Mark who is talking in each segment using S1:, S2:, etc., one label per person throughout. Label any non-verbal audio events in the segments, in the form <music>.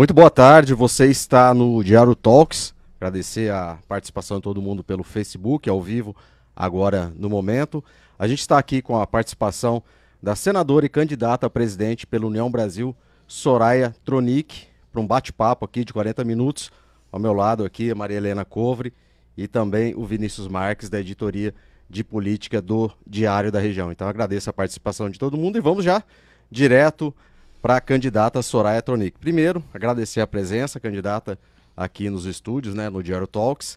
S1: Muito boa tarde, você está no Diário Talks. Agradecer a participação de todo mundo pelo Facebook, ao vivo, agora no momento. A gente está aqui com a participação da senadora e candidata a presidente pela União Brasil, Soraya Tronic, para um bate-papo aqui de 40 minutos. Ao meu lado aqui, a Maria Helena Covre e também o Vinícius Marques, da editoria de política do Diário da Região. Então agradeço a participação de todo mundo e vamos já direto para a candidata Soraya Tronic. Primeiro, agradecer a presença, candidata, aqui nos estúdios, né, no Diário Talks.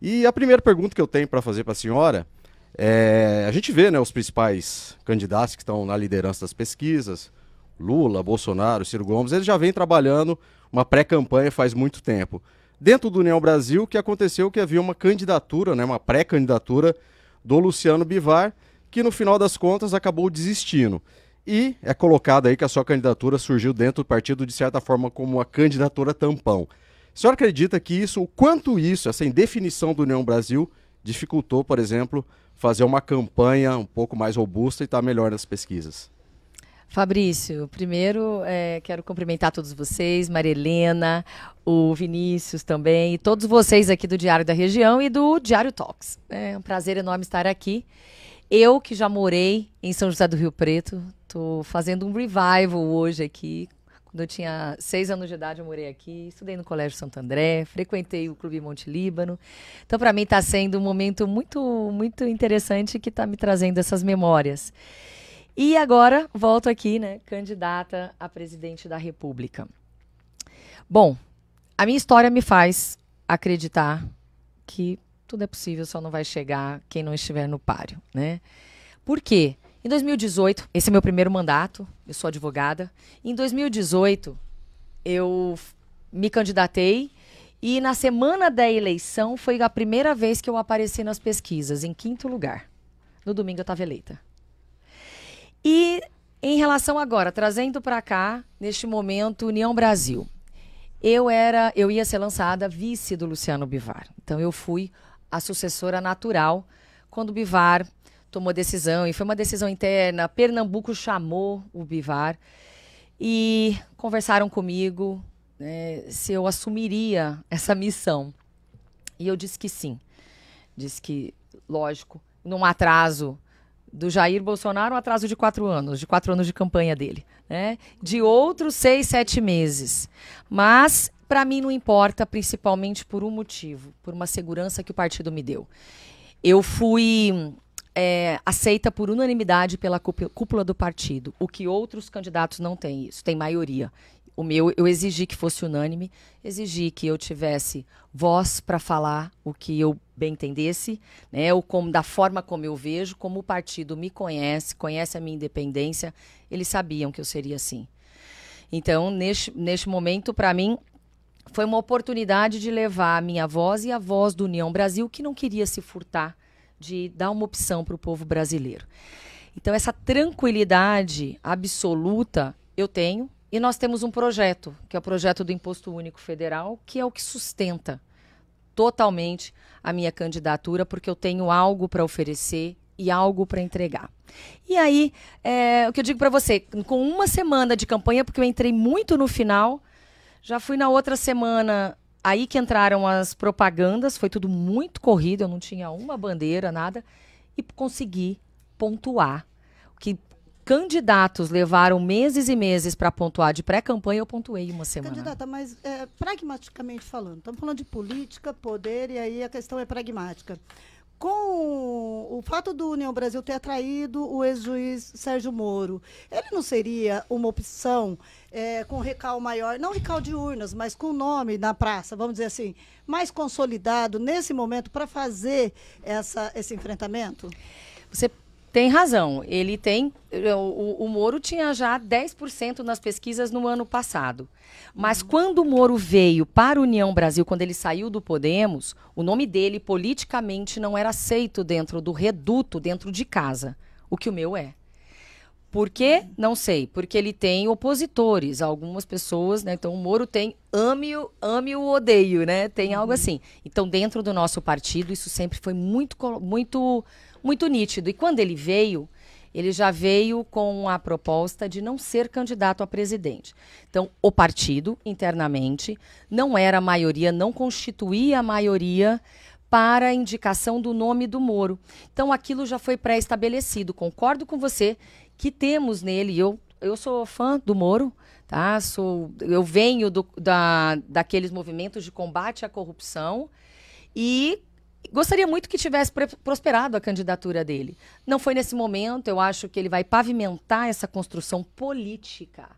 S1: E a primeira pergunta que eu tenho para fazer para a senhora é: a gente vê né, os principais candidatos que estão na liderança das pesquisas, Lula, Bolsonaro, Ciro Gomes, eles já vêm trabalhando uma pré-campanha faz muito tempo. Dentro do União Brasil, o que aconteceu é que havia uma candidatura, né, uma pré-candidatura do Luciano Bivar, que no final das contas acabou desistindo. E é colocado aí que a sua candidatura surgiu dentro do partido, de certa forma, como uma candidatura tampão. A senhora acredita que isso, o quanto isso, essa indefinição do União Brasil, dificultou, por exemplo, fazer uma campanha um pouco mais robusta e estar tá melhor nas pesquisas?
S2: Fabrício, primeiro é, quero cumprimentar todos vocês, Maria Helena, o Vinícius também, e todos vocês aqui do Diário da Região e do Diário Talks. É um prazer enorme estar aqui. Eu que já morei em São José do Rio Preto, tô fazendo um revival hoje aqui. Quando eu tinha seis anos de idade, eu morei aqui, estudei no Colégio Santo André, frequentei o Clube Monte Líbano. Então, para mim, está sendo um momento muito, muito interessante que está me trazendo essas memórias. E agora, volto aqui, né, candidata a presidente da República. Bom, a minha história me faz acreditar que tudo é possível, só não vai chegar quem não estiver no páreo, né? Por quê? Em 2018, esse é meu primeiro mandato, eu sou advogada. Em 2018, eu me candidatei e na semana da eleição foi a primeira vez que eu apareci nas pesquisas, em quinto lugar. No domingo eu estava eleita. E em relação agora, trazendo para cá, neste momento, União Brasil. Eu era, eu ia ser lançada vice do Luciano Bivar. Então eu fui a sucessora natural, quando o Bivar tomou decisão, e foi uma decisão interna, Pernambuco chamou o Bivar e conversaram comigo né, se eu assumiria essa missão. E eu disse que sim. Disse que, lógico, num atraso do Jair Bolsonaro, um atraso de quatro anos, de quatro anos de campanha dele, né? De outros seis, sete meses. Mas para mim não importa, principalmente por um motivo, por uma segurança que o partido me deu. Eu fui é, aceita por unanimidade pela cúpula do partido, o que outros candidatos não têm isso, tem maioria. O meu, eu exigi que fosse unânime, exigi que eu tivesse voz para falar o que eu bem entendesse, né, o como, da forma como eu vejo, como o partido me conhece, conhece a minha independência, eles sabiam que eu seria assim. Então, neste, neste momento, para mim, foi uma oportunidade de levar a minha voz e a voz do União Brasil, que não queria se furtar de dar uma opção para o povo brasileiro. Então, essa tranquilidade absoluta eu tenho. E nós temos um projeto, que é o projeto do Imposto Único Federal, que é o que sustenta totalmente a minha candidatura, porque eu tenho algo para oferecer e algo para entregar. E aí, é, o que eu digo para você, com uma semana de campanha, porque eu entrei muito no final, já fui na outra semana, aí que entraram as propagandas, foi tudo muito corrido, eu não tinha uma bandeira, nada, e consegui pontuar. Que candidatos levaram meses e meses para pontuar de pré-campanha, eu pontuei uma semana. Candidata,
S3: mas é, pragmaticamente falando, estamos falando de política, poder, e aí a questão é pragmática com o fato do União Brasil ter atraído o ex-juiz Sérgio Moro, ele não seria uma opção é, com recal maior, não recal de urnas, mas com o nome na praça, vamos dizer assim, mais consolidado nesse momento para fazer essa, esse enfrentamento?
S2: Você tem razão. Ele tem. O, o Moro tinha já 10% nas pesquisas no ano passado. Mas uhum. quando o Moro veio para a União Brasil, quando ele saiu do Podemos, o nome dele politicamente não era aceito dentro do reduto, dentro de casa. O que o meu é. Por quê? Não sei. Porque ele tem opositores, algumas pessoas, né? Então o Moro tem ame, ame o odeio, né? Tem algo uhum. assim. Então, dentro do nosso partido, isso sempre foi muito. muito muito nítido. E quando ele veio, ele já veio com a proposta de não ser candidato a presidente. Então, o partido, internamente, não era a maioria, não constituía a maioria para a indicação do nome do Moro. Então, aquilo já foi pré-estabelecido. Concordo com você que temos nele, eu, eu sou fã do Moro, tá? sou, eu venho do, da, daqueles movimentos de combate à corrupção e Gostaria muito que tivesse prosperado a candidatura dele. Não foi nesse momento, eu acho que ele vai pavimentar essa construção política.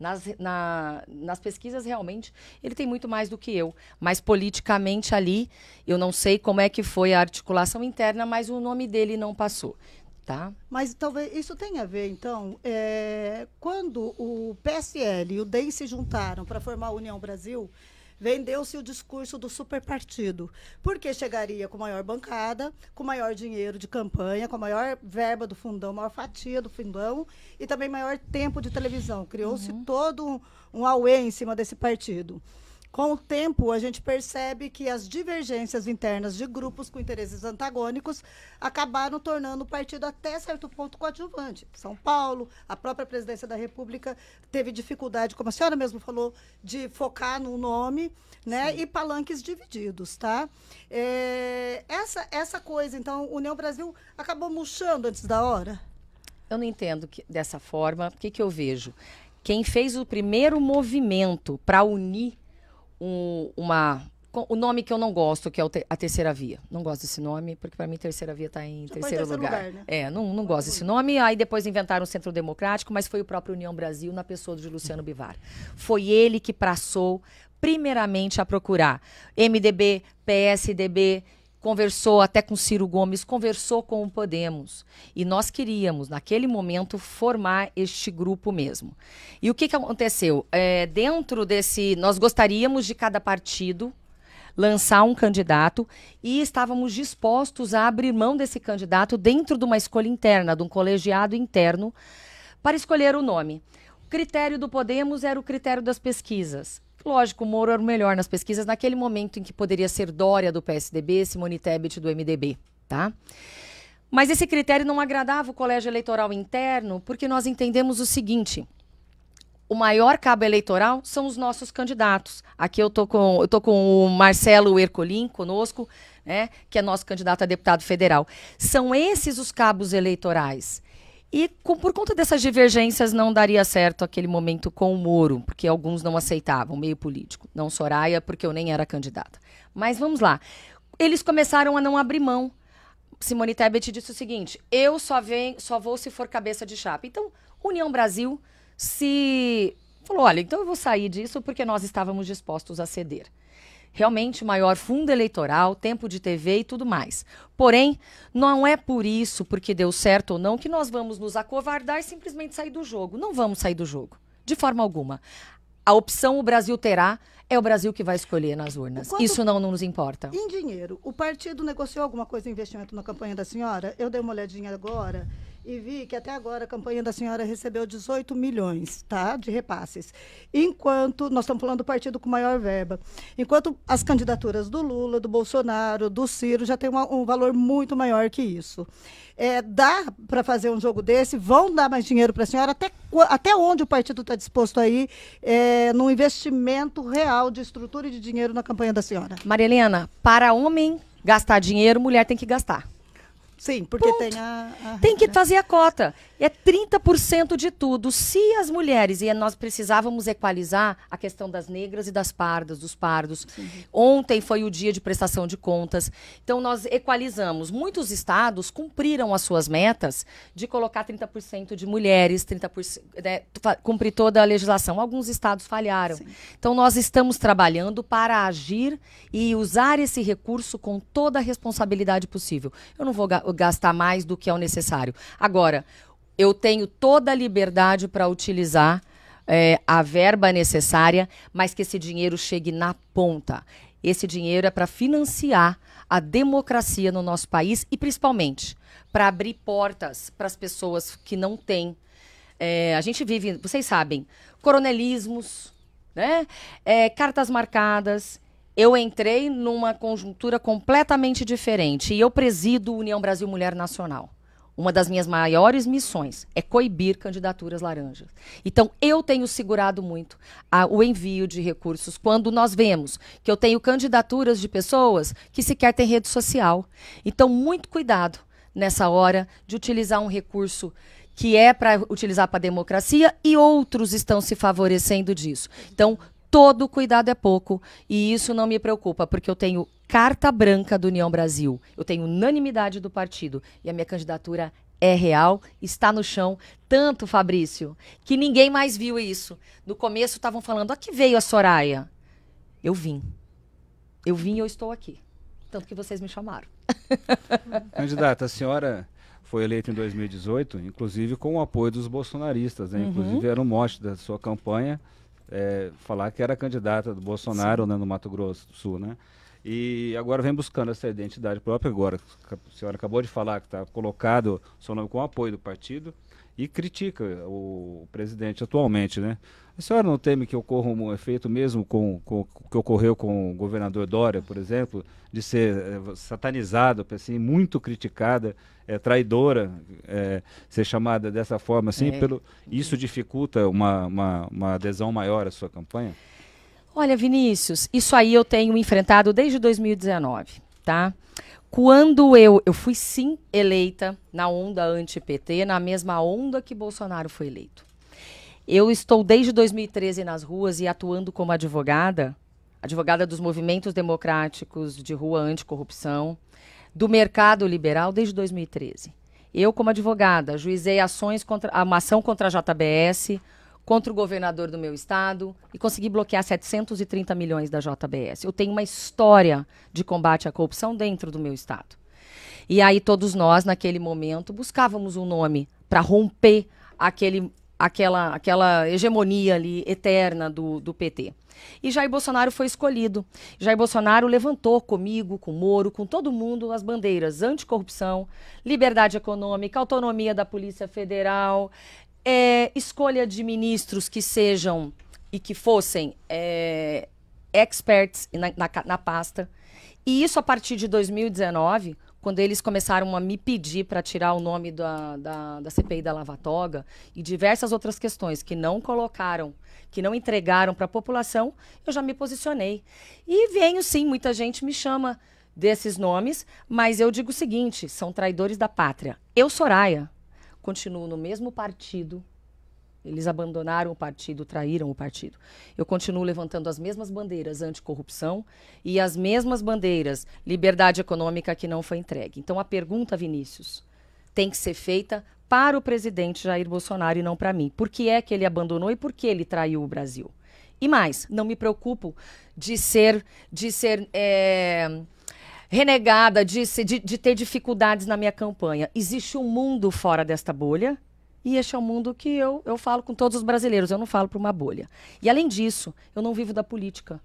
S2: Nas, na, nas pesquisas, realmente, ele tem muito mais do que eu. Mas politicamente ali, eu não sei como é que foi a articulação interna, mas o nome dele não passou. Tá.
S3: Mas talvez isso tenha a ver, então, é, quando o PSL e o DEM se juntaram para formar a União Brasil, Vendeu-se o discurso do superpartido, porque chegaria com maior bancada, com maior dinheiro de campanha, com maior verba do fundão, maior fatia do fundão e também maior tempo de televisão. Criou-se uhum. todo um, um auê em cima desse partido. Com o tempo, a gente percebe que as divergências internas de grupos com interesses antagônicos acabaram tornando o partido até certo ponto coadjuvante. São Paulo, a própria presidência da República teve dificuldade, como a senhora mesmo falou, de focar no nome, né? Sim. E palanques divididos, tá? É, essa, essa coisa, então, União Brasil acabou murchando
S2: antes da hora? Eu não entendo que, dessa forma. O que, que eu vejo? Quem fez o primeiro movimento para unir um, uma. O nome que eu não gosto, que é te, a terceira via. Não gosto desse nome, porque para mim terceira via está em terceiro, terceiro, lugar. lugar né? É, não, não, não gosto desse nome. Aí depois inventaram o Centro Democrático, mas foi o próprio União Brasil, na pessoa de Luciano uhum. Bivar. Foi ele que passou primeiramente a procurar MDB, PSDB, conversou até com Ciro Gomes, conversou com o Podemos. E nós queríamos, naquele momento, formar este grupo mesmo. E o que, que aconteceu? É, dentro desse. Nós gostaríamos de cada partido lançar um candidato e estávamos dispostos a abrir mão desse candidato dentro de uma escolha interna, de um colegiado interno, para escolher o nome. O critério do Podemos era o critério das pesquisas. Lógico, o Moro era o melhor nas pesquisas naquele momento em que poderia ser Dória do PSDB, Simone Tebet do MDB, tá? Mas esse critério não agradava o colégio eleitoral interno, porque nós entendemos o seguinte: o maior cabo eleitoral são os nossos candidatos. Aqui eu tô com, eu tô com o Marcelo Ercolim conosco, né, que é nosso candidato a deputado federal. São esses os cabos eleitorais. E com, por conta dessas divergências, não daria certo aquele momento com o Moro, porque alguns não aceitavam, meio político. Não Soraya, porque eu nem era candidata. Mas vamos lá. Eles começaram a não abrir mão. Simone Tebet disse o seguinte: eu só, vem, só vou se for cabeça de chapa. Então, União Brasil se. Falou: olha, então eu vou sair disso porque nós estávamos dispostos a ceder realmente maior fundo eleitoral, tempo de TV e tudo mais. Porém, não é por isso, porque deu certo ou não, que nós vamos nos acovardar e simplesmente sair do jogo. Não vamos sair do jogo, de forma alguma. A opção o Brasil terá é o Brasil que vai escolher nas urnas. Quanto, Isso não, não, nos importa.
S3: Em dinheiro, o partido negociou alguma coisa em investimento na campanha da senhora? Eu dei uma olhadinha agora e vi que até agora a campanha da senhora recebeu 18 milhões, tá? De repasses. Enquanto, nós estamos falando do partido com maior verba, enquanto as candidaturas do Lula, do Bolsonaro, do Ciro já tem uma, um valor muito maior que isso. É, dá para fazer um jogo desse? Vão dar mais dinheiro para a senhora? Até, até onde o partido está disposto aí é, investimento real de estrutura e de dinheiro na campanha da senhora? Maria
S2: Helena, para homem gastar dinheiro, mulher tem que gastar. Sim,
S3: porque Ponto. tem a,
S2: a, Tem que né? fazer a cota. É 30% de tudo. Se as mulheres, e é, nós precisávamos equalizar a questão das negras e das pardas, dos pardos. Sim. Ontem foi o dia de prestação de contas. Então, nós equalizamos. Muitos estados cumpriram as suas metas de colocar 30% de mulheres, 30%, né, cumprir toda a legislação. Alguns estados falharam. Sim. Então, nós estamos trabalhando para agir e usar esse recurso com toda a responsabilidade possível. Eu não vou gastar mais do que é o necessário. Agora, eu tenho toda a liberdade para utilizar é, a verba necessária, mas que esse dinheiro chegue na ponta. Esse dinheiro é para financiar a democracia no nosso país e, principalmente, para abrir portas para as pessoas que não têm. É, a gente vive, vocês sabem, coronelismos, né? É, cartas marcadas eu entrei numa conjuntura completamente diferente e eu presido União Brasil Mulher Nacional. Uma das minhas maiores missões é coibir candidaturas laranjas. Então, eu tenho segurado muito a, o envio de recursos quando nós vemos que eu tenho candidaturas de pessoas que sequer têm rede social. Então, muito cuidado nessa hora de utilizar um recurso que é para utilizar para a democracia e outros estão se favorecendo disso. Então, todo cuidado é pouco. E isso não me preocupa, porque eu tenho carta branca do União Brasil, eu tenho unanimidade do partido e a minha candidatura é real, está no chão. Tanto, Fabrício, que ninguém mais viu isso. No começo estavam falando: "Aqui que veio a Soraya. Eu vim. Eu vim e eu estou aqui. Tanto que vocês me chamaram.
S4: <laughs> Candidata, a senhora foi eleita em 2018, inclusive com o apoio dos bolsonaristas. Né? Uhum. Inclusive era um mote da sua campanha é, falar que era candidata do Bolsonaro né, no Mato Grosso do Sul, né? E agora vem buscando essa identidade própria agora. A senhora acabou de falar que está colocado seu nome com o apoio do partido e critica o presidente atualmente, né? A senhora não teme que ocorra um efeito mesmo com, com que ocorreu com o governador Dória, por exemplo, de ser satanizado eh, satanizada, assim, muito criticada, é, traidora, é, ser chamada dessa forma, assim, é. pelo isso dificulta uma, uma, uma adesão maior à sua campanha?
S2: Olha, Vinícius, isso aí eu tenho enfrentado desde 2019, tá? Quando eu, eu fui sim eleita na onda anti-PT, na mesma onda que Bolsonaro foi eleito. Eu estou desde 2013 nas ruas e atuando como advogada, advogada dos movimentos democráticos de rua anticorrupção, do mercado liberal desde 2013. Eu, como advogada, juizei ações contra, uma ação contra a JBS, contra o governador do meu estado e consegui bloquear 730 milhões da JBS. Eu tenho uma história de combate à corrupção dentro do meu estado. E aí todos nós, naquele momento, buscávamos um nome para romper aquele aquela, aquela hegemonia ali eterna do, do PT. E Jair Bolsonaro foi escolhido. Jair Bolsonaro levantou comigo, com Moro, com todo mundo as bandeiras anticorrupção, liberdade econômica, autonomia da Polícia Federal, é, escolha de ministros que sejam e que fossem é, experts na, na, na pasta. E isso a partir de 2019, quando eles começaram a me pedir para tirar o nome da, da, da CPI da Lavatoga e diversas outras questões que não colocaram, que não entregaram para a população, eu já me posicionei. E venho sim, muita gente me chama desses nomes, mas eu digo o seguinte: são traidores da pátria. Eu, Soraya, continuo no mesmo partido eles abandonaram o partido, traíram o partido. Eu continuo levantando as mesmas bandeiras anticorrupção e as mesmas bandeiras liberdade econômica que não foi entregue. Então a pergunta, Vinícius, tem que ser feita para o presidente Jair Bolsonaro e não para mim. Por que é que ele abandonou e por que ele traiu o Brasil? E mais, não me preocupo de ser, de ser é, renegada, de, de, de ter dificuldades na minha campanha. Existe um mundo fora desta bolha e este é o mundo que eu, eu falo com todos os brasileiros, eu não falo para uma bolha. E além disso, eu não vivo da política.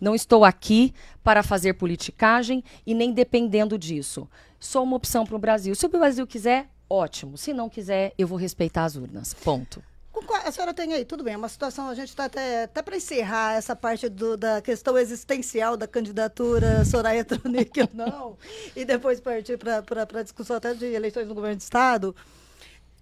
S2: Não estou aqui para fazer politicagem e nem dependendo disso. Sou uma opção para o Brasil. Se o Brasil quiser, ótimo. Se não quiser, eu vou respeitar as urnas. Ponto.
S3: A senhora tem aí, tudo bem, é uma situação, a gente está até, até para encerrar essa parte do, da questão existencial da candidatura Soraya <laughs> Tronic ou não, e depois partir para a discussão até de eleições no governo do Estado.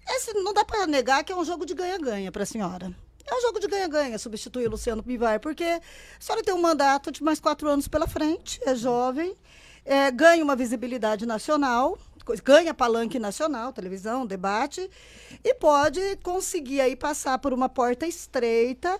S3: Esse não dá para negar que é um jogo de ganha-ganha para a senhora. É um jogo de ganha-ganha substituir o Luciano Bivar, porque a senhora tem um mandato de mais quatro anos pela frente, é jovem, é, ganha uma visibilidade nacional, ganha palanque nacional, televisão, debate, e pode conseguir aí passar por uma porta estreita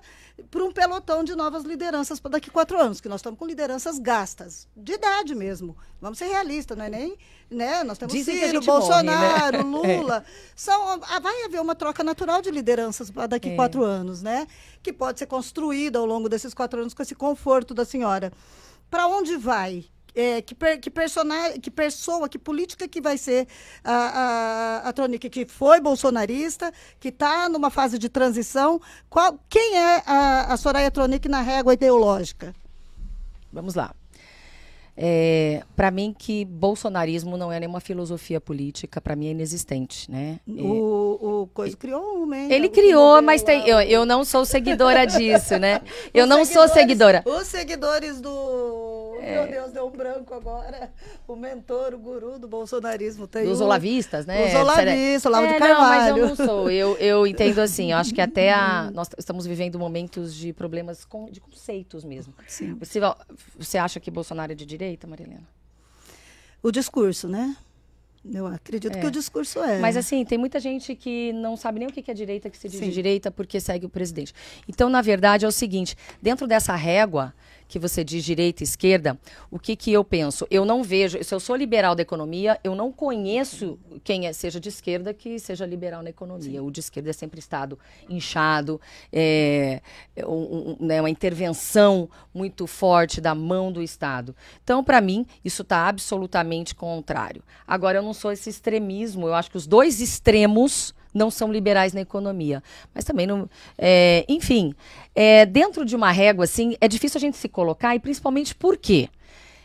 S3: para um pelotão de novas lideranças para daqui quatro anos, que nós estamos com lideranças gastas, de idade mesmo. Vamos ser realistas, não é nem. Né? Nós temos Dizem Ciro, Bolsonaro, morre, né? <laughs> Lula. É. São, ah, vai haver uma troca natural de lideranças para daqui é. quatro anos, né? Que pode ser construída ao longo desses quatro anos com esse conforto da senhora. Para onde vai? é, que, per, que, personagem, que pessoa, que política que vai ser a, a, a Tronic, que foi bolsonarista, que está numa fase de transição. Qual, quem é
S2: a, a Soraya
S3: Tronic na régua ideológica?
S2: Vamos lá. É, para mim que bolsonarismo não é nenhuma filosofia política, para mim é inexistente, né? o, o coisa criou uma, hein? Ele criou, mas tem, eu, eu não sou seguidora disso, né? <laughs> Eu não sou seguidora.
S3: Os seguidores do é... meu Deus, deu um branco agora. O mentor, o guru do bolsonarismo tem Dos um... olavistas, né? Os olavistas, Olavo é, de Carvalho. Não, mas eu não sou. Eu, eu entendo
S2: assim, eu acho que até a, <laughs> nós estamos vivendo momentos de problemas com, de conceitos mesmo. Sim. Você, você acha que Bolsonaro é de direita? direita, Marilena? O discurso, né? Eu acredito é. que o discurso é. Mas assim, tem muita gente que não sabe nem o que é direita, que se diz Sim. direita porque segue o presidente. Então, na verdade, é o seguinte: dentro dessa régua, que você diz direita e esquerda, o que, que eu penso? Eu não vejo, se eu sou liberal da economia, eu não conheço quem é, seja de esquerda que seja liberal na economia. Sim. O de esquerda é sempre Estado inchado, é, é um, um, né, uma intervenção muito forte da mão do Estado. Então, para mim, isso está absolutamente contrário. Agora, eu não sou esse extremismo, eu acho que os dois extremos não são liberais na economia. Mas também não. É, enfim, é, dentro de uma régua, assim, é difícil a gente se colocar e principalmente por quê?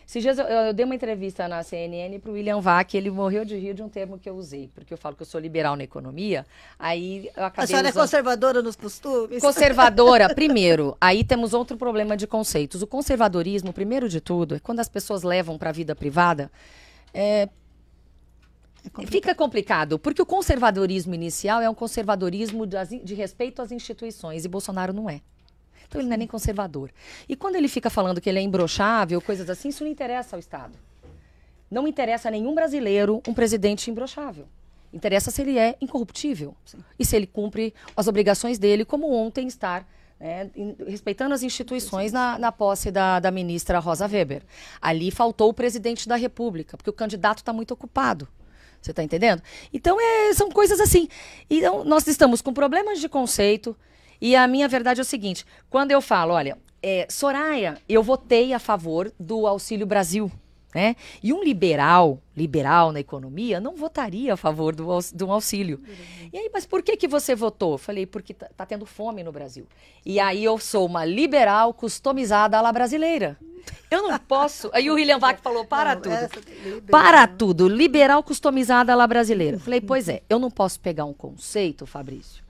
S2: Esses dias eu, eu, dei uma entrevista na CNN para o William Vac, ele morreu de rir de um termo que eu usei, porque eu falo que eu sou liberal na economia, aí eu acabei A senhora é usando... é
S3: conservadora nos costumes? Conservadora, <laughs>
S2: primeiro, aí temos outro problema de conceitos. O conservadorismo, primeiro de tudo, é quando as pessoas levam para a vida privada... É... É complicado. Fica complicado, porque o conservadorismo inicial é um conservadorismo de respeito às instituições, e Bolsonaro não é. Então ele não é nem conservador. E quando ele fica falando que ele é imbrochável, coisas assim, isso não interessa ao Estado. Não interessa a nenhum brasileiro um presidente imbrochável. Interessa se ele é incorruptível Sim. e se ele cumpre as obrigações dele, como ontem estar né, respeitando as instituições na, na posse da, da, ministra Rosa Weber. Ali faltou o presidente da República, porque o candidato está muito ocupado. Você está entendendo? Então, é, são coisas assim. Então, nós estamos com problemas de conceito, e a minha verdade é o seguinte: quando eu falo, olha, é, Soraya, eu votei a favor do Auxílio Brasil. Né? E um liberal, liberal na economia, não votaria a favor do, do auxílio. E aí, mas por que, que você votou? Falei, porque tá, tá tendo fome no Brasil. E aí eu sou uma liberal customizada à la brasileira. Eu não posso. Aí o William Vac falou: para não, tudo. Para né? tudo, liberal customizada à la brasileira. Falei, pois é, eu não posso pegar um conceito, Fabrício,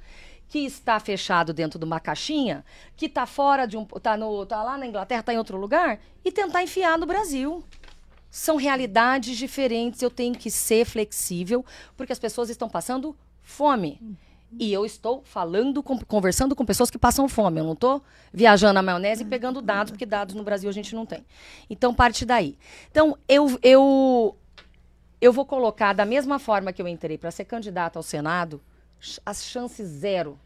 S2: que está fechado dentro de uma caixinha, que está fora de um. está tá lá na Inglaterra, está em outro lugar, e tentar enfiar no Brasil. São realidades diferentes, eu tenho que ser flexível, porque as pessoas estão passando fome. E eu estou falando, com, conversando com pessoas que passam fome. Eu não estou viajando na maionese e pegando dados, porque dados no Brasil a gente não tem. Então, parte daí. Então, eu, eu, eu vou colocar, da mesma forma que eu entrei para ser candidata ao Senado, as chances zero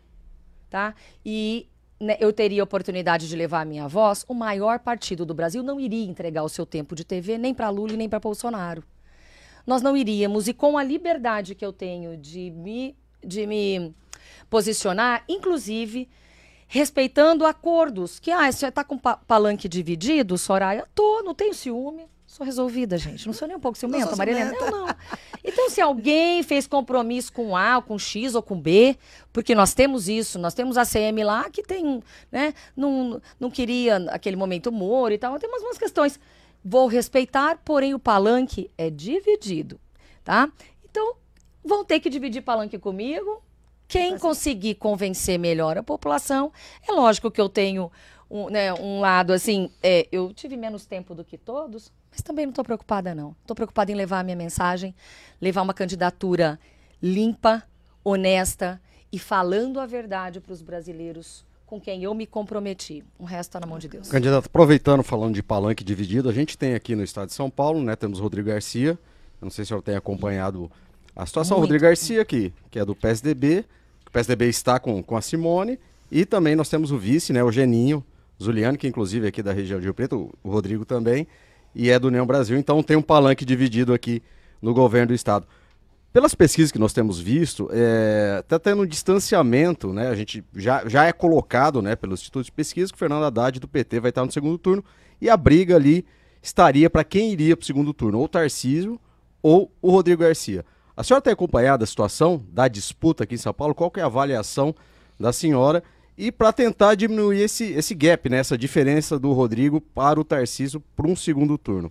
S2: tá? E né, eu teria a oportunidade de levar a minha voz, o maior partido do Brasil não iria entregar o seu tempo de TV nem para Lula e nem para Bolsonaro. Nós não iríamos, e com a liberdade que eu tenho de me, de me posicionar, inclusive respeitando acordos que, ah, você está com palanque dividido, Soraya? Tô, não tenho ciúme sou resolvida, gente. Não sou nem um pouco ciumenta, Marilena. Não, não. Então, se alguém fez compromisso com A, ou com X ou com B, porque nós temos isso, nós temos a CM lá que tem, né? Não, não queria aquele momento humor e tal. Tem umas, umas questões. Vou respeitar, porém o palanque é dividido, tá? Então, vão ter que dividir palanque comigo. Quem conseguir convencer melhor a população, é lógico que eu tenho um, né, um lado assim, é, eu tive menos tempo do que todos, mas também não estou preocupada, não. Estou preocupada em levar a minha mensagem, levar uma candidatura limpa, honesta e falando a verdade para os brasileiros com quem eu me comprometi. O resto está na mão de Deus. Candidato,
S1: aproveitando, falando de palanque dividido, a gente tem aqui no estado de São Paulo, né? Temos Rodrigo Garcia. Não sei se o senhor tem acompanhado a situação. Muito Rodrigo Garcia aqui, que é do PSDB. O PSDB está com, com a Simone. E também nós temos o vice, né? O Geninho Zuliano, que inclusive é aqui da região de Rio Preto. O Rodrigo também e é do União Brasil, então tem um palanque dividido aqui no governo do Estado. Pelas pesquisas que nós temos visto, está é, tá tendo um distanciamento, né? A gente já, já é colocado né, pelo Instituto de Pesquisa que o Fernando Haddad do PT vai estar no segundo turno e a briga ali estaria para quem iria para o segundo turno, ou o Tarcísio ou o Rodrigo Garcia. A senhora tem acompanhado a situação da disputa aqui em São Paulo? Qual que é a avaliação da senhora? E para tentar diminuir esse, esse gap, né, essa diferença do Rodrigo para o Tarcísio para um segundo turno.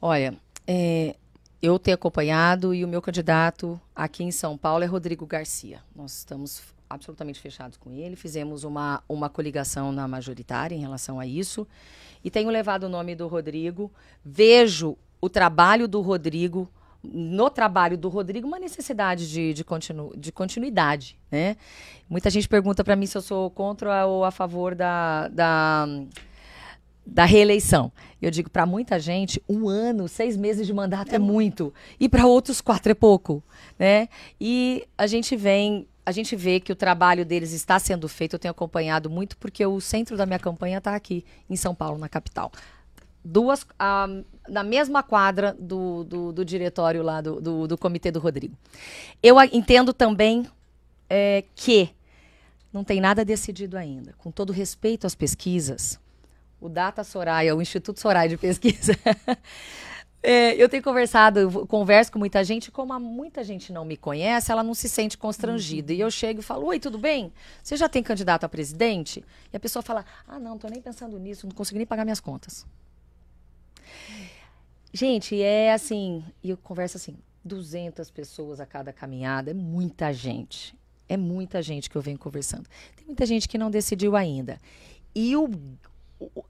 S2: Olha, é, eu tenho acompanhado e o meu candidato aqui em São Paulo é Rodrigo Garcia. Nós estamos absolutamente fechados com ele, fizemos uma, uma coligação na majoritária em relação a isso e tenho levado o nome do Rodrigo. Vejo o trabalho do Rodrigo no trabalho do Rodrigo uma necessidade de, de, continu, de continuidade, né? Muita gente pergunta para mim se eu sou contra ou a favor da, da, da reeleição. Eu digo, para muita gente, um ano, seis meses de mandato é, é muito. E para outros, quatro é pouco, né? E a gente vem... A gente vê que o trabalho deles está sendo feito, eu tenho acompanhado muito, porque o centro da minha campanha está aqui, em São Paulo, na capital duas na mesma quadra do, do, do diretório lá do, do, do, comitê do Rodrigo. Eu entendo também é, que não tem nada decidido ainda. Com todo respeito às pesquisas, o Data Soraya, o Instituto Soraya de Pesquisa, <laughs> é, eu tenho conversado, converso com muita gente, como há muita gente não me conhece, ela não se sente constrangida. Uhum. E eu chego e falo, oi, tudo bem? Você já tem candidato a presidente? E a pessoa fala, ah, não, estou nem pensando nisso, não consigo nem pagar minhas contas. Gente, é assim, e eu converso assim, 200 pessoas a cada caminhada, é muita gente. É muita gente que eu venho conversando. Tem muita gente que não decidiu ainda. E o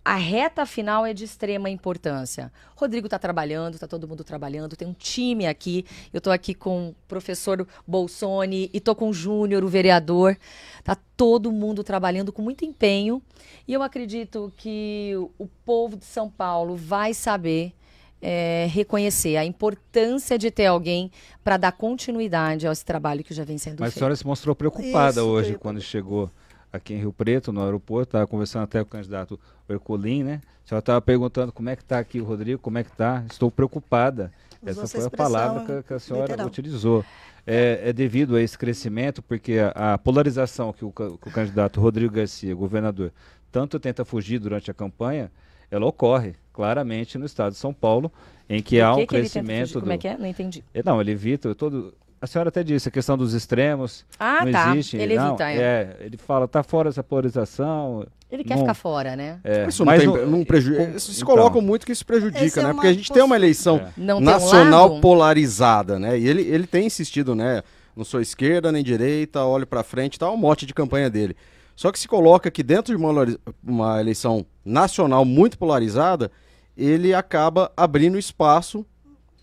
S2: a reta final é de extrema importância. Rodrigo está trabalhando, está todo mundo trabalhando, tem um time aqui. Eu estou aqui com o professor Bolsoni e estou com o Júnior, o vereador. Está todo mundo trabalhando com muito empenho. E eu acredito que o povo de São Paulo vai saber é, reconhecer a importância de ter alguém para dar continuidade a esse trabalho que já vem sendo Mas feito. Mas a senhora se
S4: mostrou preocupada Isso, hoje quando chegou aqui em Rio Preto, no aeroporto, estava conversando até com o candidato Herculin, né? A senhora estava perguntando como é que está aqui o Rodrigo, como é que está? Estou preocupada. Essa, essa foi a palavra que, que a senhora literal. utilizou. É, é, devido a esse crescimento, porque a, a polarização que o, que o, candidato Rodrigo Garcia, governador, tanto tenta fugir durante a campanha, ela ocorre claramente no estado de São Paulo, em que há um que crescimento. Ele tenta fugir? Do... Como é que é? Não entendi. Não, ele evita todo a senhora até disse, a questão dos extremos. Ah, não tá. Existe, ele não, evita. Então, é, ele fala, tá fora essa polarização.
S2: Ele quer não, ficar fora, né?
S4: É, isso não, mas tem, não, não prejudica. Se então, colocam
S2: muito que isso prejudica, né? É Porque a gente poss... tem
S1: uma eleição é. nacional um polarizada, né? E ele, ele tem insistido, né? Não sou esquerda nem direita, olho para frente, tá tá, um mote de campanha dele. Só que se coloca que dentro de uma, uma eleição nacional muito polarizada, ele acaba abrindo espaço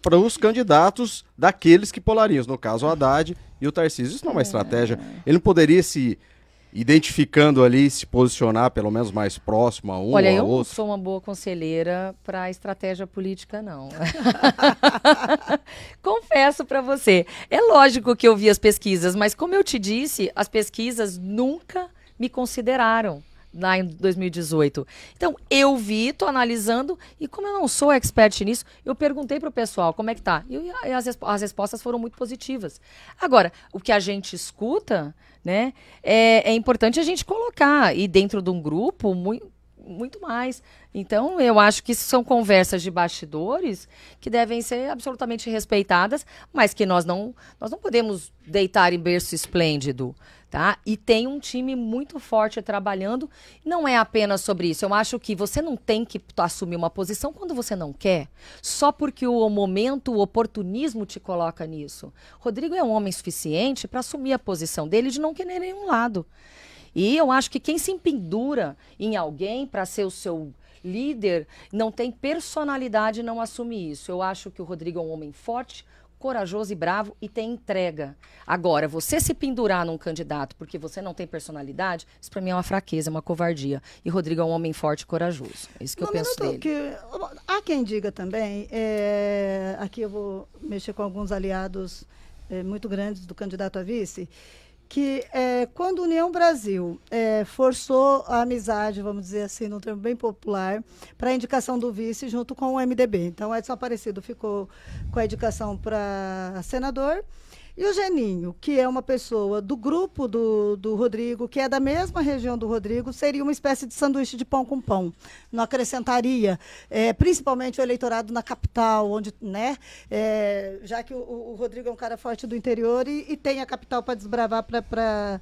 S1: para os candidatos daqueles que polarizam, no caso o Haddad e o Tarcísio. Isso não é uma é. estratégia. Ele não poderia se identificando ali, se posicionar pelo menos mais próximo a um Olha, ou eu não sou
S2: uma boa conselheira para estratégia política, não. <laughs> Confesso para você.
S1: É lógico que eu
S2: vi as pesquisas, mas como eu te disse, as pesquisas nunca me consideraram lá em 2018. Então, eu vi, tô analisando, e como eu não sou expert nisso, eu perguntei pro pessoal como é que tá. E, as, as respostas foram muito positivas. Agora, o que a gente escuta, né, é, é importante a gente colocar. E dentro de um grupo, muito, muito mais. Então, eu acho que são conversas de bastidores que devem ser absolutamente respeitadas, mas que nós não, nós não podemos deitar em berço esplêndido tá? E tem um time muito forte trabalhando. Não é apenas sobre isso. Eu acho que você não tem que assumir uma posição quando você não quer, só porque o momento, o oportunismo te coloca nisso. Rodrigo é um homem suficiente para assumir a posição dele de não querer nenhum lado. E eu acho que quem se pendura em alguém para ser o seu líder não tem personalidade não assume isso. Eu acho que o Rodrigo é um homem forte, corajoso e bravo e tem entrega. Agora, você se pendurar num candidato porque você não tem personalidade, isso para mim é uma fraqueza, é uma covardia. E Rodrigo é um homem forte e corajoso. É isso que eu penso dele.
S3: Que, há quem diga também, é, aqui eu vou mexer com alguns aliados é, muito grandes do candidato a vice, que é, quando a União Brasil é, forçou a amizade, vamos dizer assim, num termo bem popular, para a indicação do vice junto com o MDB. Então, Edson é Aparecido ficou com a indicação para senador e o Geninho, que é uma pessoa do grupo do, do Rodrigo, que é da mesma região do Rodrigo, seria uma espécie de sanduíche de pão com pão. Não acrescentaria, é, principalmente o eleitorado na capital, onde, né, é, já que o, o, Rodrigo é um cara forte do interior e, e tem a capital para desbravar, para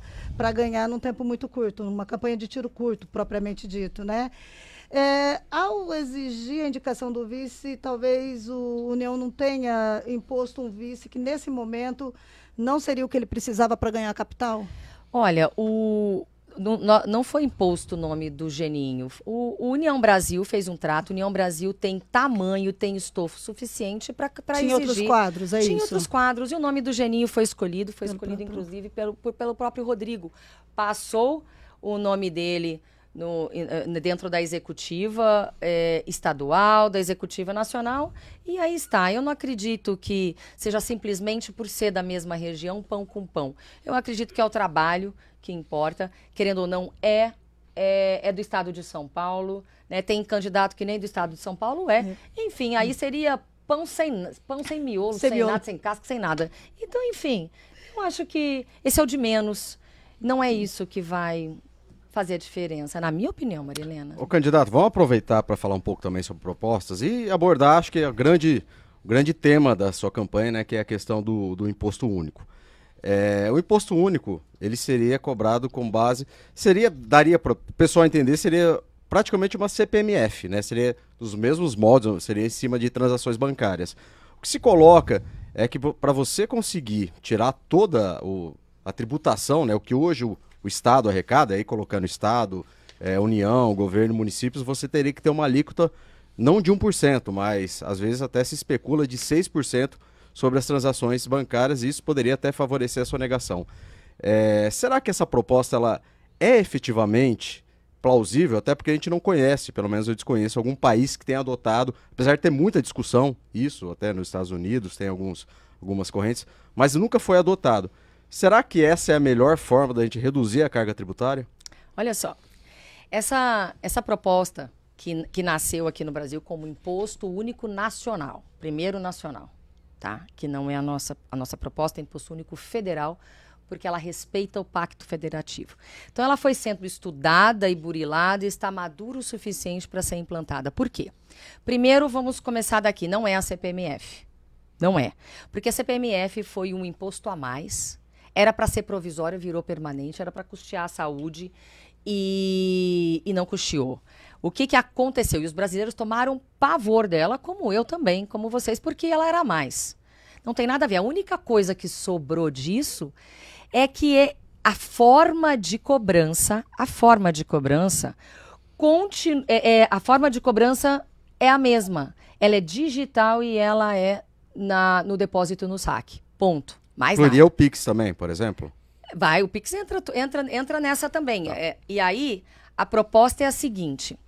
S3: ganhar num tempo muito curto, numa campanha de tiro curto, propriamente dito, né? É, ao exigir a indicação do vice, talvez o União não tenha imposto um vice que, nesse momento, não seria o que ele
S2: precisava para ganhar capital? Olha, o, não, não, foi imposto o nome do Geninho. O, o, União Brasil fez um trato. União Brasil tem tamanho, tem estofo suficiente para exigir. Tinha outros quadros, é Tinha isso? Tinha outros quadros. E o nome do Geninho foi escolhido. Foi pelo escolhido, próprio. inclusive, pelo, por, pelo próprio Rodrigo. Passou o nome dele eh, no, dentro da executiva é, estadual, da executiva nacional, e aí está. Eu não acredito que seja simplesmente por ser da mesma região, pão com pão. Eu acredito que é o trabalho que importa, querendo ou não, é é, é, do estado de São Paulo, né? Tem candidato que nem do estado de São Paulo é. é. Enfim, aí seria pão sem, pão sem miolo, sem, sem miolo. nada, sem casca, sem nada. Então, enfim, eu acho que esse é o de menos. Não é isso que vai fazer a diferença, na minha opinião, Marilena.
S1: O candidato, vamos aproveitar para falar um pouco também sobre propostas e abordar, acho que é o grande, o grande tema da sua campanha, né, que é a questão do, do imposto único. É, o imposto único, ele seria cobrado com base, seria, daria para o pessoal entender, seria praticamente uma CPMF, né, seria dos mesmos modos, seria em cima de transações bancárias. O que se coloca é que para você conseguir tirar toda o, a tributação, né, o que hoje o o Estado arrecada, aí colocando Estado, é, União, governo, municípios, você teria que ter uma alíquota não de 1%, mas às vezes até se especula de 6% sobre as transações bancárias e isso poderia até favorecer a sua É, será que essa proposta ela é efetivamente plausível, até porque a gente não conhece, pelo menos eu desconheço, algum país que tenha adotado, apesar de ter muita discussão, isso até nos Estados Unidos, tem alguns, algumas correntes, mas nunca foi adotado. Será que essa é a melhor forma da gente reduzir a carga tributária?
S2: Olha só, essa, essa proposta que, que nasceu aqui no Brasil como imposto único nacional, primeiro nacional, tá? que não é a nossa, a nossa proposta, é imposto único federal, porque ela respeita o pacto federativo. Então, ela foi sendo estudada e burilada e está madura o suficiente para ser implantada. Por quê? Primeiro, vamos começar daqui. Não é a CPMF. Não é. Porque a CPMF foi um imposto a mais era para ser provisório, virou permanente, era para custear a saúde e, e não custeou. O que, que aconteceu? E os brasileiros tomaram pavor dela, como eu também, como vocês, porque ela era mais. Não tem nada a ver. A única coisa que sobrou disso é que é a forma de cobrança, a forma de cobrança, continu, é, é, a forma de cobrança é a mesma. Ela é digital e ela é na, no depósito no saque. Ponto. Mas Incluiria
S1: o Pix também, por exemplo?
S2: Vai, o Pix entra, entra, entra nessa também. Tá. É, e aí, a proposta é a seguinte.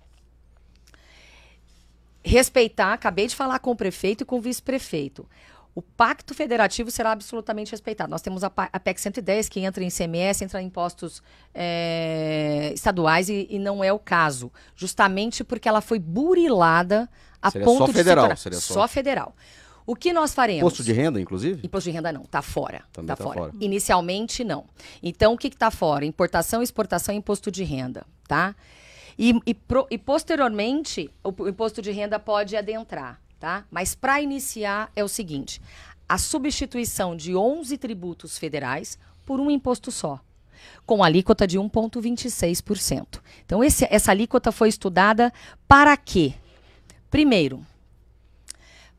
S2: Respeitar, acabei de falar com o prefeito e com o vice-prefeito. O pacto federativo será absolutamente respeitado. Nós temos a, a PEC 110, que entra em CMS, entra em impostos é, estaduais, e, e, não é o caso. Justamente porque ela foi burilada a seria ponto só federal, de. Seria só federal. Só federal. O que nós faremos? Imposto de renda, inclusive? Imposto de renda não, está fora. Também tá, tá fora. fora. Inicialmente, não. Então, o que está fora? Importação, exportação e imposto de renda, tá? E, e, pro, e posteriormente, o imposto de renda pode adentrar, tá? Mas para iniciar é o seguinte: a substituição de 11 tributos federais por um imposto só, com alíquota de 1,26%. Então, esse, essa alíquota foi estudada para quê? Primeiro,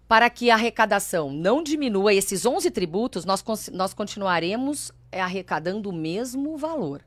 S2: para que a arrecadação não diminua esses 11 tributos, nós, nós continuaremos eh, arrecadando o mesmo valor.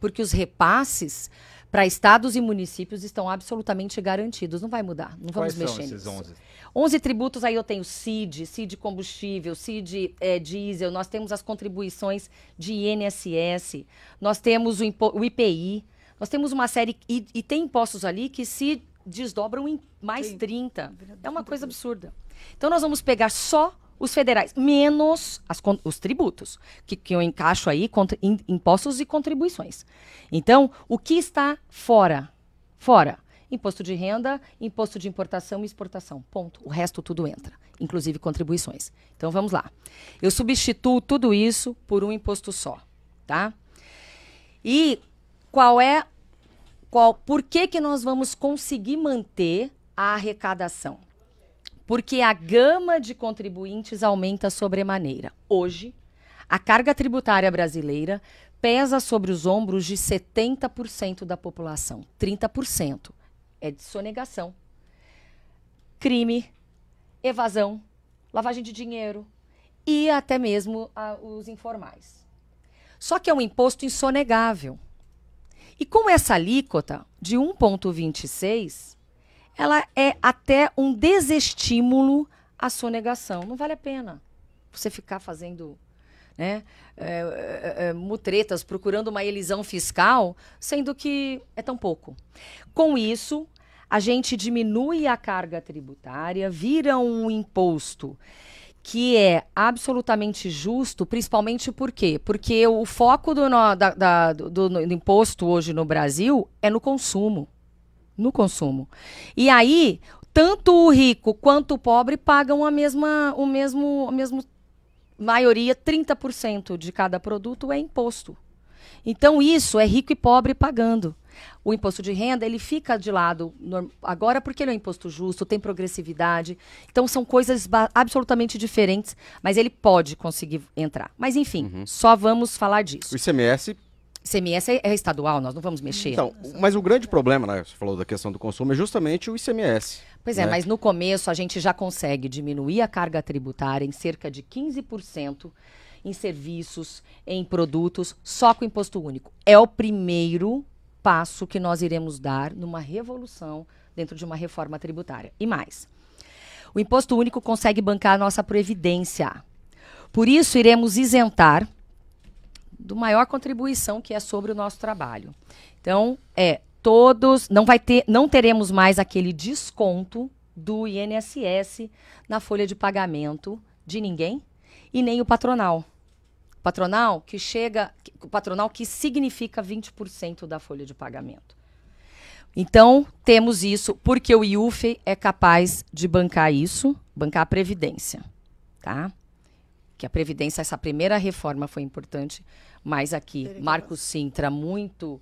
S2: Porque os repasses para estados e municípios estão absolutamente garantidos. Não vai mudar, não vamos Quais mexer são nisso. 11? 11 tributos, aí eu tenho CID, CID combustível, CID é, eh, diesel, nós temos as contribuições de INSS, nós temos o, o IPI, nós temos uma série, e, e tem impostos ali que se desdobram em mais Sim. 30. É uma coisa absurda. Então nós vamos pegar só os federais, menos as, os tributos, que, que eu encaixo aí contra, in, impostos e contribuições. Então, o que está fora? Fora. Imposto de renda, imposto de importação e exportação. Ponto. O resto tudo entra, inclusive contribuições. Então vamos lá. Eu substituo tudo isso por um imposto só, tá? E qual é qual, por que, que nós vamos conseguir manter a arrecadação? Porque a gama de contribuintes aumenta sobremaneira. Hoje, a carga tributária brasileira pesa sobre os ombros de 70% da população. 30% é de sonegação, crime, evasão, lavagem de dinheiro e até mesmo a, os informais. Só que é um imposto insonegável. E com essa alíquota de 1,26, ela é até um desestímulo à sonegação. Não vale a pena você ficar fazendo né, é, é, é, mutretas, procurando uma elisão fiscal, sendo que é tão pouco. Com isso, a gente diminui a carga tributária, vira um imposto que é absolutamente justo, principalmente por quê? Porque o foco do, no, da, da, do, do imposto hoje no Brasil é no consumo. No consumo. E aí, tanto o rico quanto o pobre pagam a mesma, o mesmo, a mesma maioria, 30% de cada produto é imposto. Então, isso é rico e pobre pagando o imposto de renda ele fica de lado agora porque ele é um imposto justo, tem progressividade. Então são coisas absolutamente diferentes, mas ele pode conseguir entrar. Mas enfim, uhum. só vamos falar disso.
S1: O ICMS
S2: ICMS é, é estadual, nós não vamos mexer. Então,
S1: mas o grande problema, né, você falou da questão do consumo, é justamente o ICMS. Pois é, né? é, mas
S2: no começo a gente já consegue diminuir a carga tributária em cerca de 15% em serviços, em produtos, só com imposto único. É o primeiro passo que nós iremos dar numa revolução dentro de uma reforma tributária. E mais, o imposto único consegue bancar a nossa previdência. Por isso, iremos isentar do maior contribuição que é sobre o nosso trabalho. Então, é todos, não vai ter, não teremos mais aquele desconto do INSS na folha de pagamento de ninguém e nem o patronal patronal que chega, patronal que significa 20% da folha de pagamento. Então, temos isso porque o IUF é capaz de bancar isso, bancar a previdência, tá? Que a previdência essa primeira reforma foi importante, mas aqui Marcos Sintra muito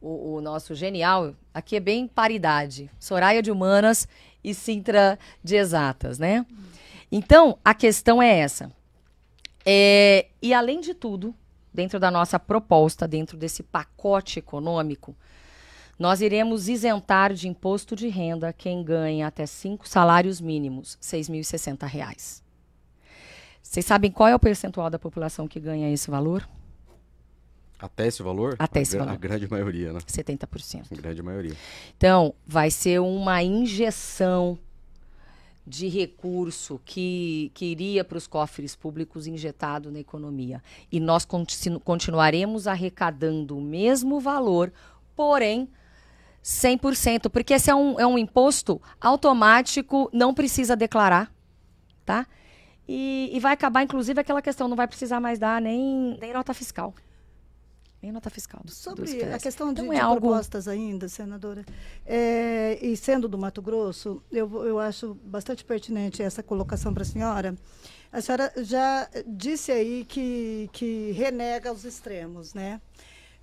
S2: o, o, nosso genial, aqui é bem paridade, Soraya de humanas e Sintra de exatas, né? Uhum. Então, a questão é essa. É, e além de tudo, dentro da nossa proposta, dentro desse pacote econômico, nós iremos isentar de imposto de renda quem ganha até cinco salários mínimos, R$ 6.060. Vocês sabem qual é o percentual da população que ganha esse valor?
S1: Até esse valor? Até a esse valor. A grande maioria, né? 70%. A grande maioria.
S2: Então, vai ser uma injeção de recurso que, que iria para os cofres públicos injetado na economia. E nós continu continuaremos arrecadando o mesmo valor, porém 100%, porque esse é um, é um imposto automático, não precisa declarar, tá? E, e vai acabar, inclusive, aquela questão, não vai precisar mais dar nem, nem nota fiscal em nota fiscal Sobre a questão então de, então, é de algo... propostas ainda, senadora,
S3: é, e sendo do Mato Grosso, eu, eu acho bastante pertinente essa colocação para a senhora. A senhora já disse aí que, que renega os extremos, né?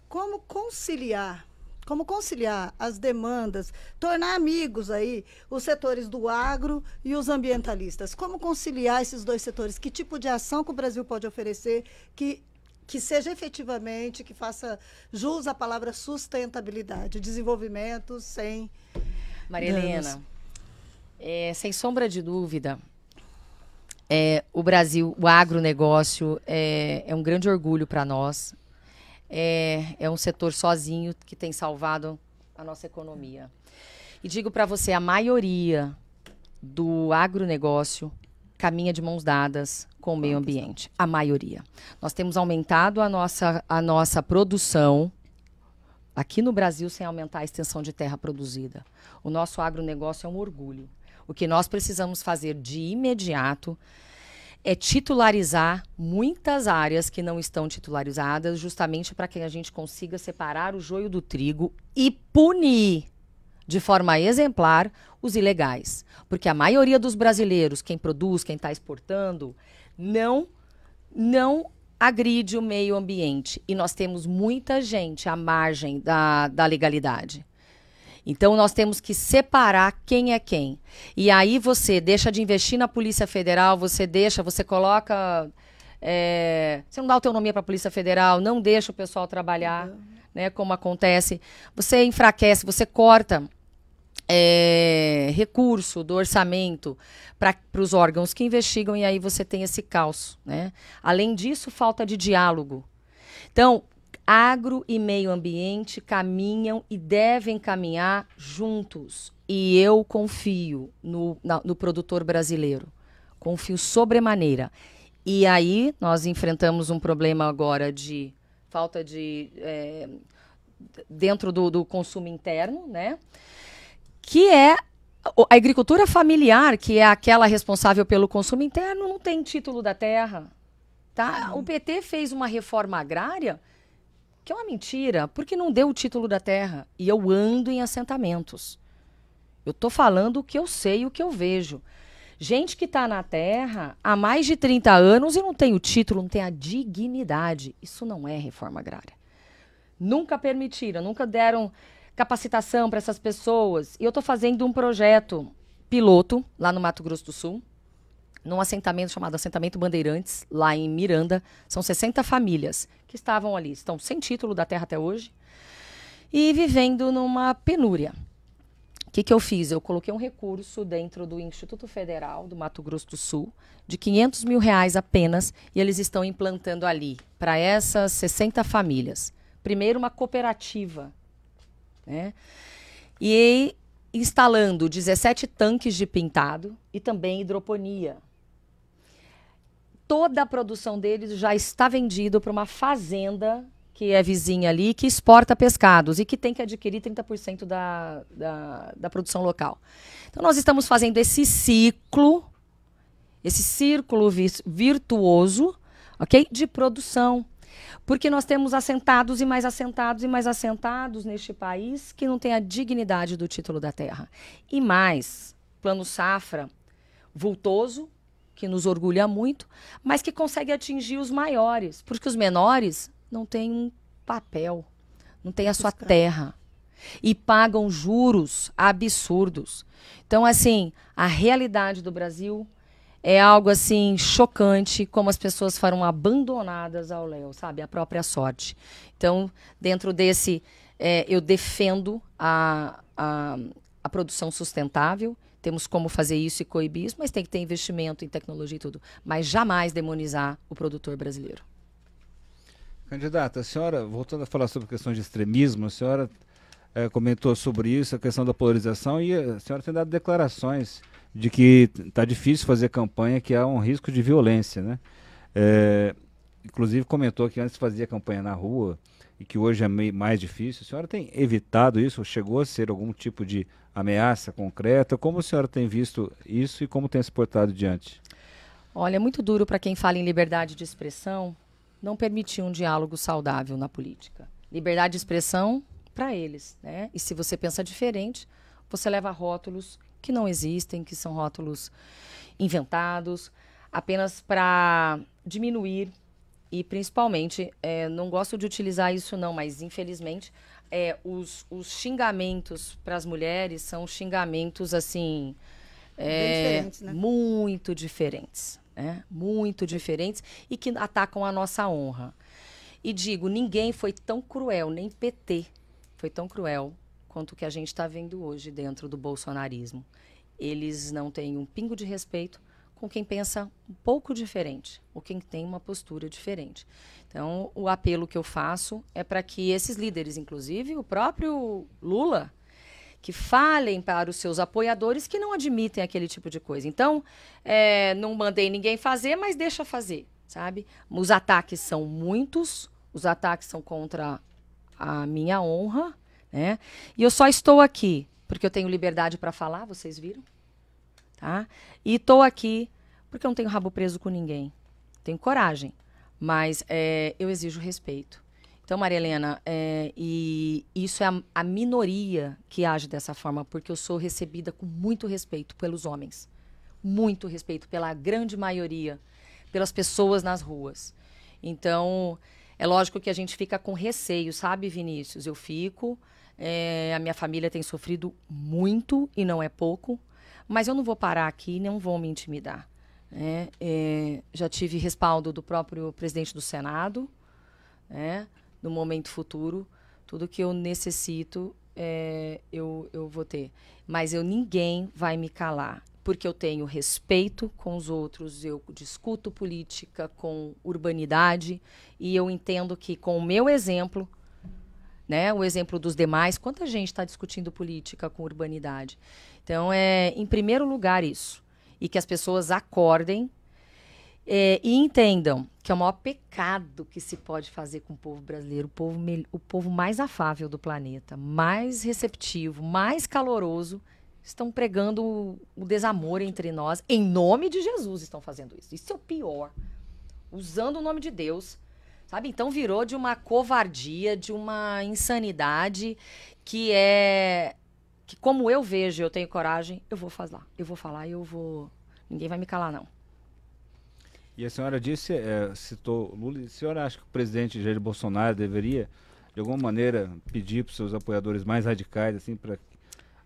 S3: Como conciliar como conciliar as demandas, tornar amigos aí os setores do agro e os ambientalistas. Como conciliar esses dois setores? Que tipo de ação que o Brasil pode oferecer que que seja efetivamente, que faça jus à palavra sustentabilidade, desenvolvimento
S2: sem. Maria Helena, é, sem sombra de dúvida, é, o Brasil, o agronegócio é, é um grande orgulho para nós. É, é um setor sozinho que tem salvado a nossa economia. E digo para você, a maioria do agronegócio caminha de mãos dadas com o meio ambiente, a maioria. Nós temos aumentado a nossa, a nossa produção aqui no Brasil sem aumentar a extensão de terra produzida. O nosso agronegócio é um orgulho. O que nós precisamos fazer de imediato é titularizar muitas áreas que não estão titularizadas, justamente para que a gente consiga separar o joio do trigo e punir de forma exemplar os ilegais. Porque a maioria dos brasileiros, quem produz, quem está exportando, não, não agride o meio ambiente. E nós temos muita gente à margem da, da legalidade. Então nós temos que separar quem é quem. E aí você deixa de investir na Polícia Federal, você deixa, você coloca. É, você não dá autonomia para a Polícia Federal, não deixa o pessoal trabalhar, uhum. né, como acontece. Você enfraquece, você corta é, recurso do orçamento para os órgãos que investigam e aí você tem esse caos. Né? Além disso, falta de diálogo. Então, agro e meio ambiente caminham e devem caminhar juntos. E eu confio no, na, no produtor brasileiro. Confio sobremaneira. E aí nós enfrentamos um problema agora de falta de. É, dentro do, do consumo interno, né? que é a agricultura familiar, que é aquela responsável pelo consumo interno, não tem título da terra. Tá? Uhum. O PT fez uma reforma agrária que é uma mentira, porque não deu o título da terra. E eu ando em assentamentos. Eu estou falando o que eu sei, o que eu vejo. Gente que está na terra há mais de 30 anos e não tem o título, não tem a dignidade. Isso não é reforma agrária. Nunca permitiram, nunca deram capacitação para essas pessoas. E eu estou fazendo um projeto piloto lá no Mato Grosso do Sul, num assentamento chamado Assentamento Bandeirantes, lá em Miranda. São 60 famílias que estavam ali, estão sem título da terra até hoje e vivendo numa penúria. O que, que eu fiz? Eu coloquei um recurso dentro do Instituto Federal do Mato Grosso do Sul, de 500 mil reais apenas, e eles estão implantando ali, para essas 60 famílias. Primeiro, uma cooperativa né? E instalando 17 tanques de pintado e também hidroponia. Toda a produção deles já está vendida para uma fazenda que é vizinha ali, que exporta pescados e que tem que adquirir 30% da, da, da produção local. Então, nós estamos fazendo esse ciclo, esse círculo virtuoso, ok? De produção. Porque nós temos assentados e mais assentados e mais assentados neste país que não tem a dignidade do título da terra. E mais, plano safra vultoso, que nos orgulha muito, mas que consegue atingir os maiores, porque os menores não têm um papel, não têm a sua terra e pagam juros absurdos. Então, assim, a realidade do Brasil é algo assim chocante como as pessoas foram abandonadas ao Léo, sabe? A própria sorte. Então, dentro desse, é, eu defendo a, a, a, produção sustentável. Temos como fazer isso e coibir isso, mas tem que ter investimento em tecnologia e tudo. Mas jamais demonizar o produtor brasileiro.
S4: Candidata, a senhora, voltando a falar sobre questão de extremismo, a senhora é, comentou sobre isso, a questão da polarização, e a senhora tem dado declarações de que está difícil fazer campanha, que há um risco de violência, né? É, inclusive comentou que antes fazia campanha na rua e que hoje é mais difícil. A senhora tem evitado isso? Chegou a ser algum tipo de ameaça concreta? Como a senhora tem visto isso e como tem se portado diante?
S2: Olha, é muito duro para quem fala em liberdade de expressão não permitir um diálogo saudável na política. Liberdade de expressão para eles, né? E se você pensa diferente, você leva rótulos que não existem, que são rótulos inventados, apenas para diminuir e principalmente, é, não gosto de utilizar isso não, mas infelizmente, é, os, os xingamentos para as mulheres são xingamentos assim é, diferentes, né? muito diferentes, né? muito diferentes e que atacam a nossa honra. E digo, ninguém foi tão cruel, nem PT foi tão cruel quanto o que a gente está vendo hoje dentro do bolsonarismo. Eles não têm um pingo de respeito com quem pensa um pouco diferente, ou quem tem uma postura diferente. Então, o apelo que eu faço é para que esses líderes, inclusive o próprio Lula, que falem para os seus apoiadores que não admitem aquele tipo de coisa. Então, é, não mandei ninguém fazer, mas deixa fazer, sabe? Os ataques são muitos, os ataques são contra a minha honra, né? E eu só estou aqui porque eu tenho liberdade para falar, vocês viram? Tá? E estou aqui porque eu não tenho rabo preso com ninguém. Tenho coragem, mas é, eu exijo respeito. Então, Maria Helena, é, e isso é a, a, minoria que age dessa forma, porque eu sou recebida com muito respeito pelos homens, muito respeito pela grande maioria, pelas pessoas nas ruas. Então, é lógico que a gente fica com receio, sabe, Vinícius? Eu fico, é, a minha família tem sofrido muito e não é pouco, mas eu não vou parar aqui, não vou me intimidar. Né? É, já tive respaldo do próprio presidente do Senado, né? no momento futuro, tudo que eu necessito é, eu, eu vou ter. Mas eu ninguém vai me calar, porque eu tenho respeito com os outros, eu discuto política com urbanidade e eu entendo que com o meu exemplo né? O exemplo dos demais. Quanta gente está discutindo política com urbanidade? Então, é em primeiro lugar isso. E que as pessoas acordem é, e entendam que é o maior pecado que se pode fazer com o povo brasileiro, o povo, o povo mais afável do planeta, mais receptivo, mais caloroso, estão pregando o, o desamor entre nós. Em nome de Jesus estão fazendo isso. Isso é o pior. Usando o nome de Deus Sabe? Então virou de uma covardia, de uma insanidade que é que como eu vejo, eu tenho coragem, eu vou falar. Eu vou falar e eu vou ninguém vai me calar não.
S4: E a senhora disse, é, citou Lula, a senhora acha que o presidente Jair Bolsonaro deveria de alguma maneira pedir para os seus apoiadores mais radicais assim para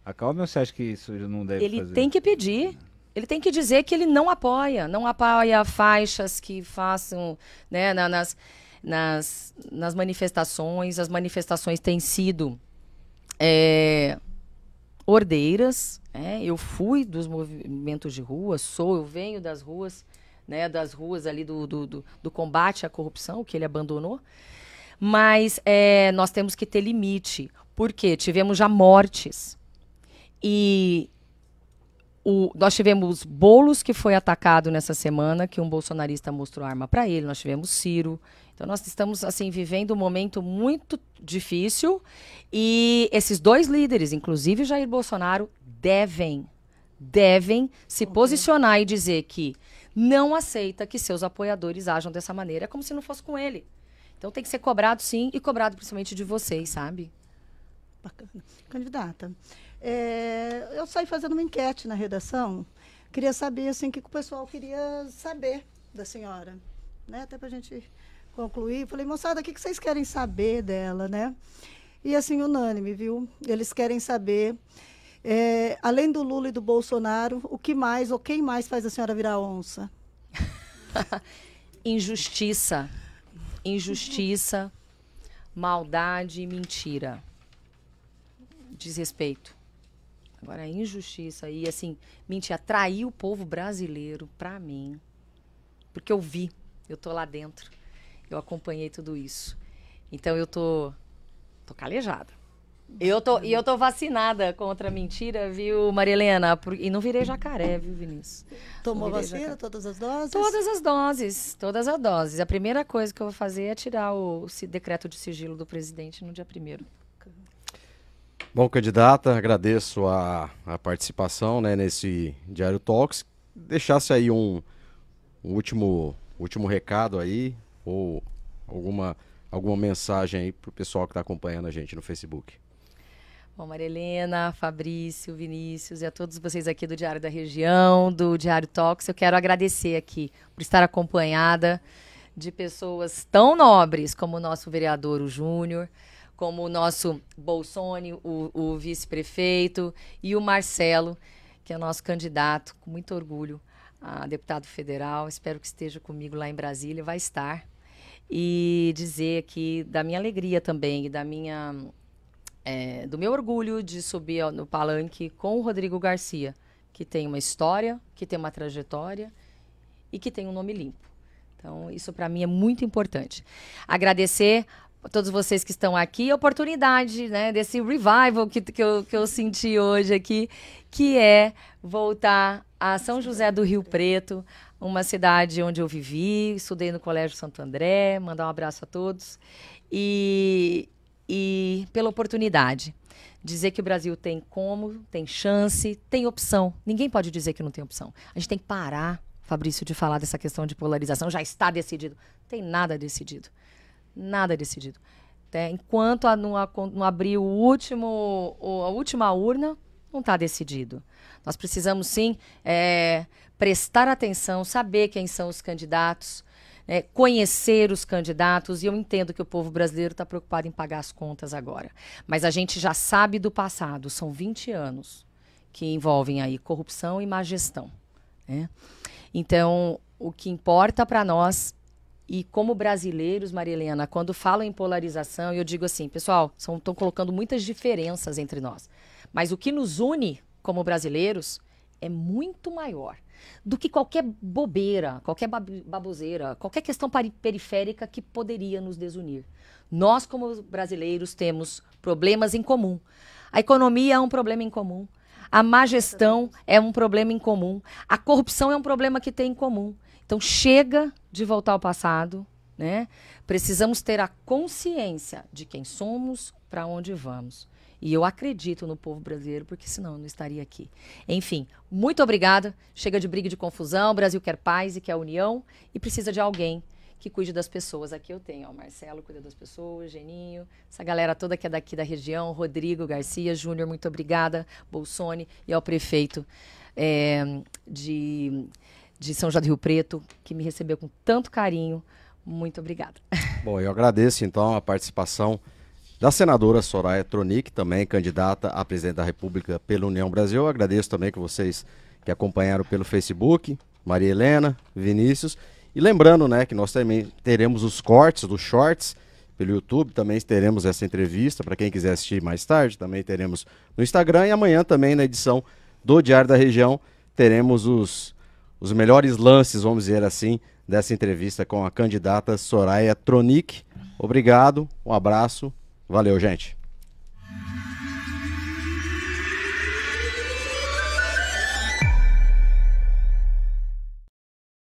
S4: acalme ou você acha que isso não deve Ele fazer? tem que
S2: pedir. Ele tem que dizer que ele não apoia, não apoia faixas que façam, né, na, nas nas, nas manifestações. As manifestações têm sido é, ordeiras. Né? Eu fui dos movimentos de rua, sou, eu venho das ruas, né, das ruas ali do, do, do, do combate à corrupção, que ele abandonou. Mas é, nós temos que ter limite, porque tivemos já mortes. E o, nós tivemos Bolos que foi atacado nessa semana, que um bolsonarista mostrou arma para ele. Nós tivemos Ciro, então nós estamos assim vivendo um momento muito difícil e esses dois líderes, inclusive Jair Bolsonaro, devem devem se okay. posicionar e dizer que não aceita que seus apoiadores ajam dessa maneira, como se não fosse com ele. Então tem que ser cobrado sim e cobrado principalmente de vocês, sabe? Bacana.
S3: Candidata, é, eu saí fazendo uma enquete na redação. Queria saber assim, o que o pessoal queria saber da senhora. Né? Até para a gente concluí, falei, moçada, o que vocês querem saber dela, né? E assim, unânime, viu? Eles querem saber, é, além do Lula e do Bolsonaro, o que mais ou quem mais faz a senhora virar
S2: onça? <laughs> Injustiça. Injustiça, maldade e mentira. Desrespeito. Agora, injustiça e, assim, mentir, atrair o povo brasileiro para mim. Porque eu vi, eu tô lá dentro. Eu acompanhei tudo isso. Então eu tô, tô calejada. Eu tô, e eu tô vacinada contra a mentira, viu, Maria Por, e não virei jacaré, viu, Vinícius? Tomou vacina, jacaré. todas as doses? Todas as doses, todas as doses. A primeira coisa que eu vou fazer é tirar o, o decreto de sigilo do presidente no dia primeiro.
S1: Bom, candidata, agradeço a, a participação né, nesse Diário Talks. Deixasse aí um, um último, último recado aí, ou alguma, alguma mensagem aí para o pessoal que está acompanhando a gente no Facebook.
S2: Bom, Marilena, Fabrício, Vinícius e a todos vocês aqui do Diário da Região, do Diário Talks, eu quero agradecer aqui por estar acompanhada de pessoas tão nobres como o nosso vereador, o Júnior, como o nosso Bolsoni, o, o vice-prefeito, e o Marcelo, que é nosso candidato, com muito orgulho a deputado federal. Espero que esteja comigo lá em Brasília, vai estar e dizer que da minha alegria também e da minha é, do meu orgulho de subir no palanque com o Rodrigo Garcia, que tem uma história, que tem uma trajetória e que tem um nome limpo. Então, isso para mim é muito importante. Agradecer a todos vocês que estão aqui a oportunidade né, desse revival que, que, eu, que eu senti hoje aqui, que é voltar a São José do Rio Preto, uma cidade onde eu vivi, estudei no Colégio Santo André, mandar um abraço a todos. E, e pela oportunidade. Dizer que o Brasil tem como, tem chance, tem opção. Ninguém pode dizer que não tem opção. A gente tem que parar, Fabrício, de falar dessa questão de polarização. Já está decidido. Tem nada decidido. Nada decidido. É, enquanto a, não, não abrir o último, a última urna, não está decidido. Nós precisamos sim é, prestar atenção, saber quem são os candidatos, né, conhecer os candidatos, e eu entendo que o povo brasileiro está preocupado em pagar as contas agora. Mas a gente já sabe do passado, são 20 anos que envolvem aí corrupção e má gestão. Né? Então, o que importa para nós e como brasileiros, Maria Helena, quando falam em polarização, eu digo assim, pessoal, estão colocando muitas diferenças entre nós. Mas o que nos une como brasileiros é muito maior do que qualquer bobeira, qualquer baboseira, qualquer questão periférica que poderia nos desunir. Nós, como brasileiros, temos problemas em comum. A economia é um problema em comum. A má gestão é um problema em comum. A corrupção é um problema que tem em comum. Então, chega de voltar ao passado. Né? Precisamos ter a consciência de quem somos, para onde vamos. E eu acredito no povo brasileiro, porque senão eu não estaria aqui. Enfim, muito obrigada. Chega de briga e de confusão. O Brasil quer paz e quer união e precisa de alguém que cuide das pessoas. Aqui eu tenho, ó, Marcelo cuida das pessoas, Geninho, essa galera toda que é daqui da região, Rodrigo Garcia Júnior, muito obrigada, Bolsoni e ao prefeito é, de, de São João do Rio Preto, que me recebeu com tanto carinho. Muito obrigada.
S1: Bom, eu agradeço então a participação da senadora Soraya Tronic, também candidata a presidente da República pela União Brasil. Eu agradeço também que vocês que acompanharam pelo Facebook, Maria Helena, Vinícius. E lembrando, né, que nós também teremos os cortes dos shorts pelo YouTube, também teremos essa entrevista para quem quiser assistir mais tarde, também teremos no Instagram e amanhã também na edição do Diário da Região teremos os, os melhores lances, vamos dizer assim, dessa entrevista com a candidata Soraya Tronic. Obrigado, um abraço Valeu, gente.